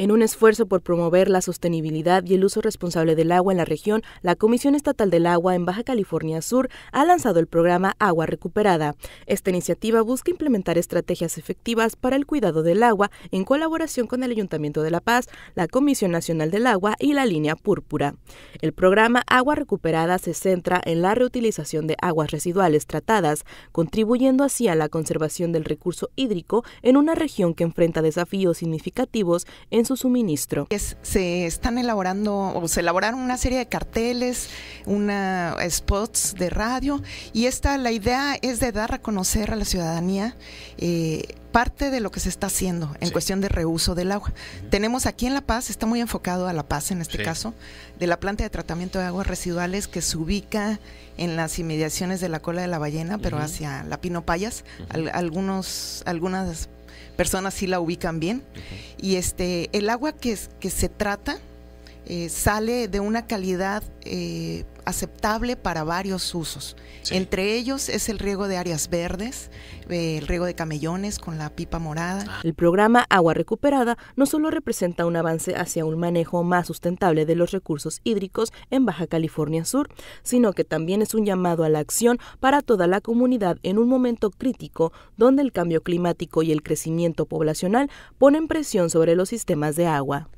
En un esfuerzo por promover la sostenibilidad y el uso responsable del agua en la región, la Comisión Estatal del Agua en Baja California Sur ha lanzado el programa Agua Recuperada. Esta iniciativa busca implementar estrategias efectivas para el cuidado del agua en colaboración con el Ayuntamiento de La Paz, la Comisión Nacional del Agua y la Línea Púrpura. El programa Agua Recuperada se centra en la reutilización de aguas residuales tratadas, contribuyendo así a la conservación del recurso hídrico en una región que enfrenta desafíos significativos en suministro. se están elaborando o se elaboraron una serie de carteles, una eh, spots de radio y esta la idea es de dar a conocer a la ciudadanía eh, parte de lo que se está haciendo en cuestión de reuso del agua. Tenemos aquí en La Paz, está muy enfocado a La Paz en este caso, de la planta de tratamiento de aguas residuales que se ubica en las inmediaciones de la cola de la ballena, pero hacia la Pinopayas. algunos, algunas personas sí la ubican bien y este, el agua que, que se trata eh, sale de una calidad eh, aceptable para varios usos. Entre ellos es el riego de áreas verdes, eh, el riego de camellones con la pipa morada. Ah. El programa Agua Recuperada no solo representa un avance hacia un manejo más sustentable de los recursos hídricos en Baja California Sur, sino que también es un llamado a la acción para toda la comunidad en un momento crítico donde el cambio climático y el crecimiento poblacional ponen presión sobre los sistemas de agua.